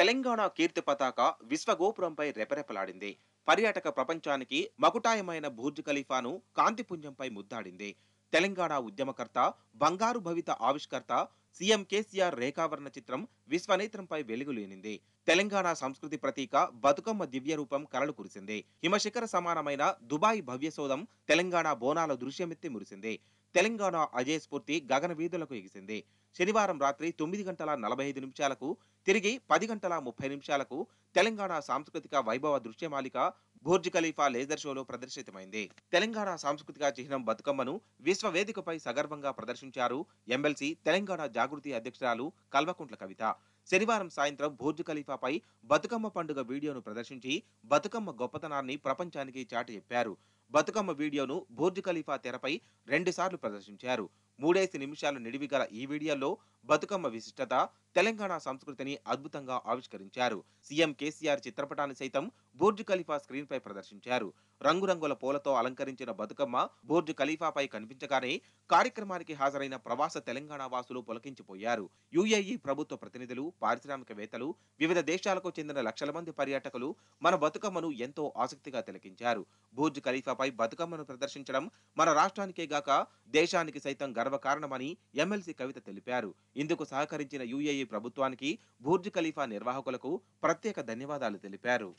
తెలంగాణ కీర్తి పతాక విశ్వగోపురంపై రెపరెపలాడింది పర్యాటక ప్రపంచానికి మకుటాయమైన బూర్జ్ ఖలీఫాను కాంతిపుంజంపై ముద్దాడింది తెలంగాణ ఉద్యమకర్త బంగారు భవిత ఆవిష్కర్త సీఎం కేసీఆర్ రేఖావరణ చిత్రం విశ్వనేత్రంపై వెలుగులేనింది తెలంగాణ సంస్కృతి ప్రతీక బతుకమ్మ దివ్య రూపం కలలు కురిసింది హిమశిఖర సమానమైన దుబాయ్ భవ్యసోదం తెలంగాణ బోనాల దృశ్యమెత్తి మురిసింది తెలంగాణ అజయ స్ఫూర్తి గగన వీధులకు ఎగిసింది శనివారం రాత్రి తొమ్మిది గంటల నలభై ఐదు నిమిషాలకు తిరిగి పది గంటల ముప్పై నిమిషాలకు తెలంగాణ సాంస్కృతిక వైభవ దృశ్యమాలిక బుర్జ్ ఖలీఫా లేజర్ షోలో ప్రదర్శితమైంది తెలంగాణ సాంస్కృతిక చిహ్నం బతుకమ్మను విశ్వవేదికపై సగర్వంగా ప్రదర్శించారు ఎమ్మెల్సీ తెలంగాణ జాగృతి అధ్యక్షురాలు కల్వకుంట్ల కవిత శనివారం సాయంత్రం బుర్జ్ ఖలీఫాపై బతుకమ్మ పండుగ వీడియోను ప్రదర్శించి బతుకమ్మ గొప్పతనాన్ని ప్రపంచానికి చాటి చెప్పారు బతుకమ్మ వీడియోను బుర్జ్ ఖలీఫా తెరపై రెండుసార్లు ప్రదర్శించారు మూడేసి నిమిషాలు నిడివి గల ఈ వీడియోలో బతుకమ్మ విశిష్టత తెలంగాణ సంస్కృతిని అద్భుతంగా ఆవిష్కరించారు సీఎం కేసీఆర్ చిత్రపటాన్ని సైతం బోర్జ్ ఖలీఫా స్క్రీన్ పై ప్రదర్శించారు రంగురంగుల పూలతో అలంకరించిన బతుకమ్మ బోర్జ్ ఖలీఫాపై కనిపించగానే కార్యక్రమానికి హాజరైన ప్రవాస తెలంగాణ వాసులు పులకించిపోయారు యుఏఈ ప్రభుత్వ ప్రతినిధులు పారిశ్రామికవేత్తలు వివిధ దేశాలకు చెందిన లక్షల మంది పర్యాటకులు మన బతుకమ్మను ఎంతో ఆసక్తిగా తిలకించారు బోర్జ్ ఖలీఫాపై బతుకమ్మను ప్రదర్శించడం మన రాష్ట్రానికే గాక దేశానికి సైతం గర్వకారణమని ఎమ్మెల్సీ కవిత తెలిపారు ఇందుకు సహకరించిన యుఏఈ ప్రభుత్వానికి బూర్జ్ ఖలీఫా నిర్వాహకులకు ప్రత్యేక ధన్యవాదాలు తెలిపారు